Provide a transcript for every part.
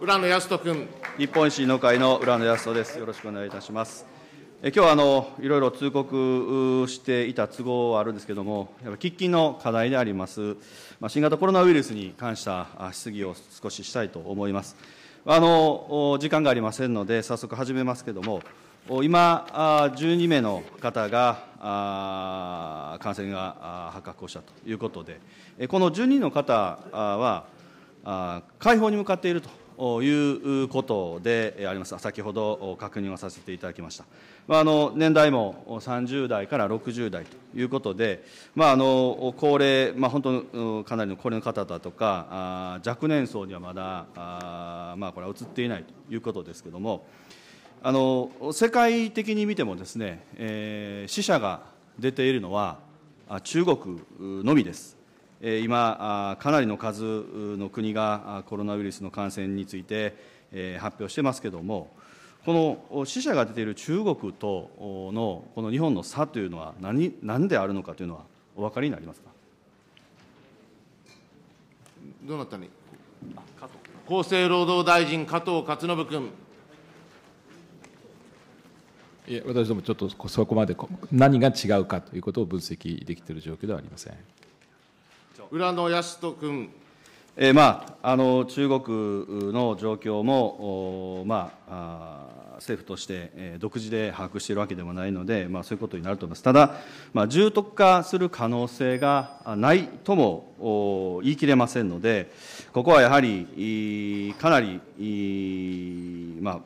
浦野康人君。日本維新の会の浦野康人です。よろしくお願いいたします。え今日はあのいろいろ通告していた都合はあるんですけれども、やっぱ喫緊の課題であります、まあ、新型コロナウイルスに関した質疑を少ししたいと思います。あの時間がありませんので、早速始めますけれども、今、12名の方が感染が発覚をしたということで、この12の方は、解放に向かっているとということであります。先ほど確認をさせていただきました。まあ、あの年代も30代から60代ということで、まあ、あの高齢、まあ、本当かなりの高齢の方だとか若年層にはまだあ、まあ、これは移っていないということですけれどもあの世界的に見てもですね、えー、死者が出ているのは中国のみです。今、かなりの数の国がコロナウイルスの感染について発表してますけれども、この死者が出ている中国とのこの日本の差というのは何、何であるのかというのは、お分かりになりますかどなたに厚生労働大臣、加藤勝信君。いや私どもちょっとそこまで何が違うかということを分析できている状況ではありません。浦野康人君。えーまあ、あの中国の状況も、まあ、あ政府として、えー、独自で把握しているわけでもないので、まあ、そういうことになると思います、ただ、まあ、重篤化する可能性がないとも言い切れませんので、ここはやはり、かなり、まあ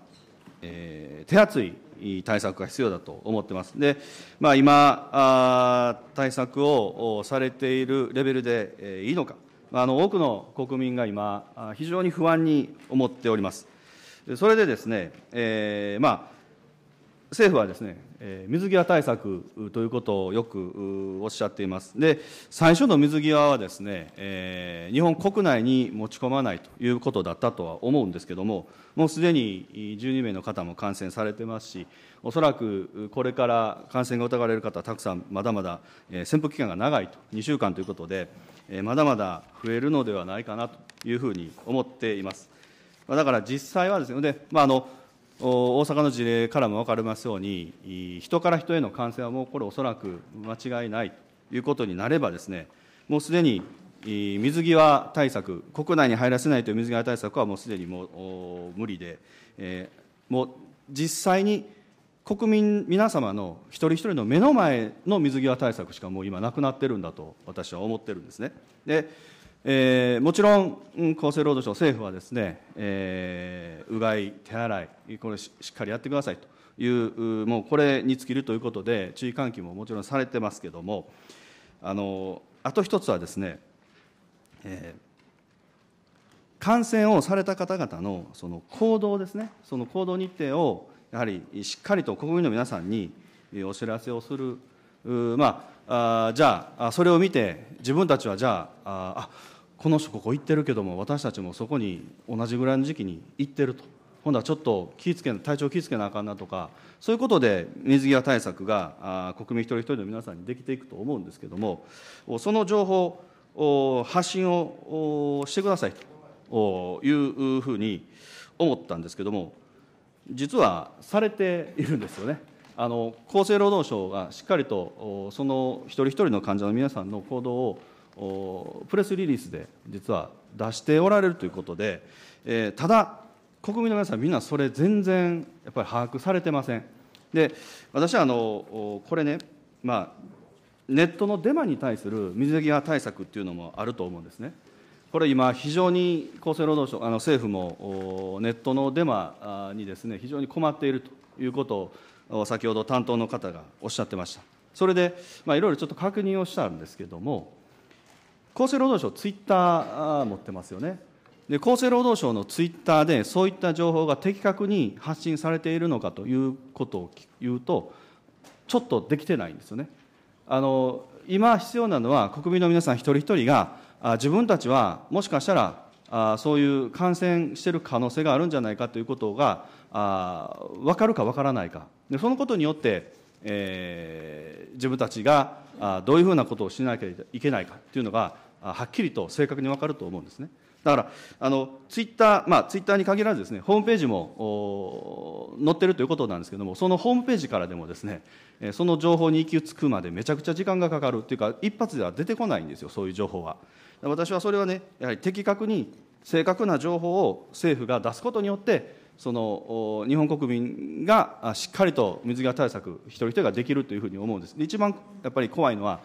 えー、手厚い対策が必要だと思ってます。で、まあ、今あ、対策をされているレベルで、えー、いいのか、あの多くの国民が今、非常に不安に思っております。それでですね、えーまあ政府はですね、えー、水際対策ということをよくおっしゃっています。で、最初の水際はですね、えー、日本国内に持ち込まないということだったとは思うんですけども、もうすでに12名の方も感染されてますし、おそらくこれから感染が疑われる方、たくさんまだまだ、えー、潜伏期間が長いと、2週間ということで、えー、まだまだ増えるのではないかなというふうに思っています。だから実際はですね、でまああの大阪の事例からも分かりますように、人から人への感染はもうこれ、おそらく間違いないということになればです、ね、もうすでに水際対策、国内に入らせないという水際対策はもうすでにもう無理で、もう実際に国民皆様の一人一人の目の前の水際対策しかもう今なくなってるんだと私は思ってるんですね。でえー、もちろん厚生労働省、政府はですね、えー、うがい、手洗い、これしっかりやってくださいという、もうこれに尽きるということで、注意喚起ももちろんされてますけれども、あのあと一つはですね、えー、感染をされた方々のその行動ですね、その行動日程をやはりしっかりと国民の皆さんにお知らせをする、まあ、あじゃあ、それを見て、自分たちはじゃあ、あこの人ここ行ってるけども私たちもそこに同じぐらいの時期に行ってると今度はちょっと気つけ体調気をつけなあかんなとかそういうことで水際対策が国民一人一人の皆さんにできていくと思うんですけどもその情報発信をしてくださいというふうに思ったんですけども実はされているんですよね。あの厚生労働省がしっかりとその一人一人の患者の皆さんの行動をプレスリリースで実は出しておられるということで、えー、ただ、国民の皆さん、みんなそれ全然やっぱり把握されてません。で私はあのこれね、まあ、ネットのデマに対する水際対策っていうのもあると思うんですね。これ今、非常に厚生労働省、あの政府もネットのデマにですね非常に困っているということを、先ほど担当の方がおっしゃってました。それで、まあ、いろいろちょっと確認をしたんですけども、厚生労働省、ツイッター持ってますよね。で厚生労働省のツイッターでそういった情報が的確に発信されているのかということを言うとちょっとできてないんですよね。あの今必要なのは国民の皆さん一人一人が自分たちはもしかしたらあそういう感染している可能性があるんじゃないかということがあ分かるか分からないかでそのことによってえー、自分たちがあどういうふうなことをしなきゃいけないかというのがはっきりと正確に分かると思うんですね。だからあのツイッター、まあ、ツイッターに限らずですねホームページも載ってるということなんですけれどもそのホームページからでもですねその情報に行き着くまでめちゃくちゃ時間がかかるというか一発では出てこないんですよそういう情報は私はそれはねやはり的確に正確な情報を政府が出すことによってその日本国民がしっかりと水際対策一人一人ができるというふうに思うんですで一番やっぱり怖いのはや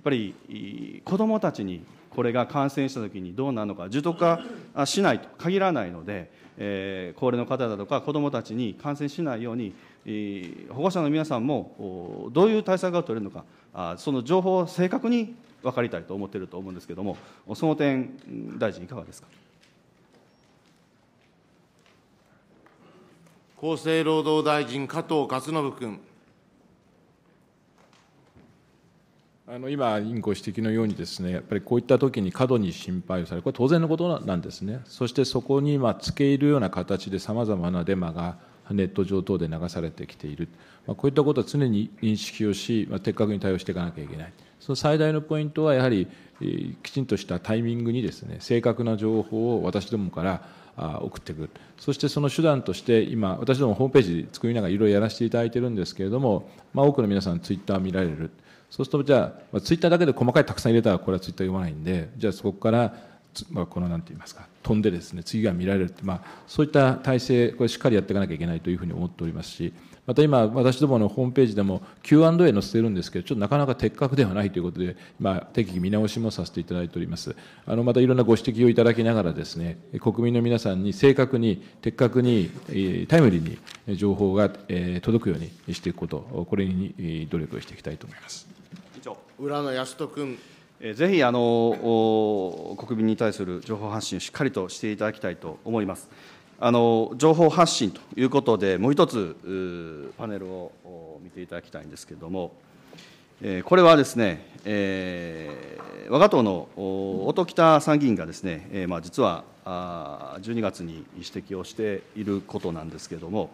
っぱり子どもたちにこれが感染した時にどうなるのか重篤化しないと限らないので、えー、高齢の方だとか子どもたちに感染しないように、えー、保護者の皆さんもどういう対策が取れるのかあその情報を正確に分かりたいと思っていると思うんですけれどもその点大臣いかがですか。厚生労働大臣、加藤勝信君。あの今、委員ご指摘のようにです、ね、やっぱりこういったときに過度に心配をされる、これ、当然のことなんですね、そしてそこに今、つけ入るような形でさまざまなデマがネット上等で流されてきている、まあ、こういったことは常に認識をし、まあ、的確に対応していかなきゃいけない、その最大のポイントはやはり、えー、きちんとしたタイミングにです、ね、正確な情報を私どもから送ってくるそしてその手段として今私どもホームページ作りながらいろいろやらせていただいてるんですけれども、まあ、多くの皆さんツイッター見られるそうするとじゃあ、まあ、ツイッターだけで細かいたくさん入れたらこれはツイッター読まないんでじゃあそこからまあ、このなんて言いますか飛んでですね次が見られるって、まあ、そういった体制これしっかりやっていかなきゃいけないというふうに思っておりますしまた今、私どものホームページでも Q&A 載せてるんですけど、ちょっとなかなか的確ではないということで、ま適宜見直しもさせていただいております。あのまたいろんなご指摘をいただきながらですね、国民の皆さんに正確に、的確に、タイムリーに情報が届くようにしていくこと、これに努力をしていきたいと思います。浦野康人君。ぜひあの国民に対する情報発信をしっかりとしていただきたいと思います。あの情報発信ということで、もう一つパネルを見ていただきたいんですけれども、これはですね、えー、我が党の音喜多参議院がですね、えーまあ、実はあ12月に指摘をしていることなんですけれども、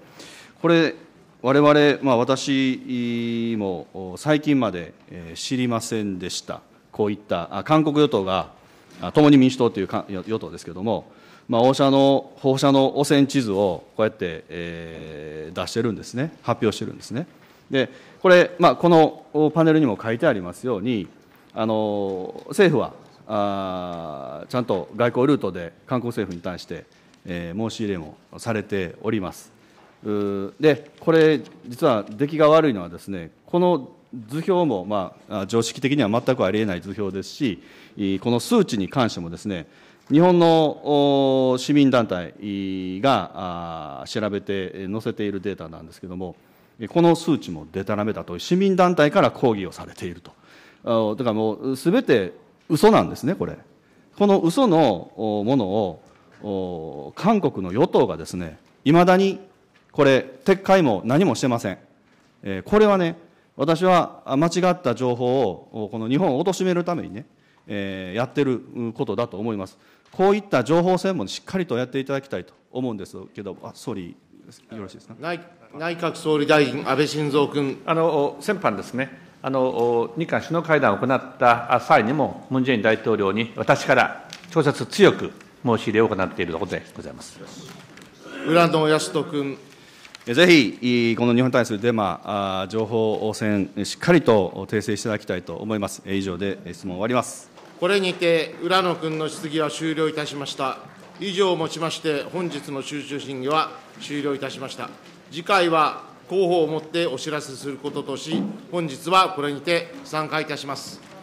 これ、われわれ、まあ、私も最近まで知りませんでした、こういった、韓国与党が、共に民主党という与党ですけれども、まあ、放射の放射の汚染地図をこうやって、えー、出してるんですね発表してるんですね。でこれ、まあ、このパネルにも書いてありますようにあの政府はあちゃんと外交ルートで韓国政府に対して、えー、申し入れもされております。でこれ実は出来が悪いのはですねこの図表も、まあ、常識的には全くありえない図表ですしこの数値に関してもですね日本の市民団体が調べて載せているデータなんですけれども、この数値もでたらめだと、市民団体から抗議をされていると。だからもう、すべて嘘なんですね、これ。この嘘のものを、韓国の与党がですね、いまだにこれ、撤回も何もしてません。これはね、私は間違った情報を、この日本を貶めるためにね、えー、やってることだと思います。こういった情報戦もしっかりとやっていただきたいと思うんですけど、あ総理、よろしいですか内内閣総理大臣、安倍晋三君。あの先般ですねあの、日韓首脳会談を行った際にも、ムン・ジェイン大統領に私から直接強く申し入れを行っているところでございます。浦野康人君ぜひ、この日本に対するデマ、情報戦、しっかりと訂正していただきたいと思います。以上で質問終わります。これにて、浦野君の質疑は終了いたしました。以上をもちまして、本日の集中審議は終了いたしました。次回は広報をもってお知らせすることとし、本日はこれにて参加いたします。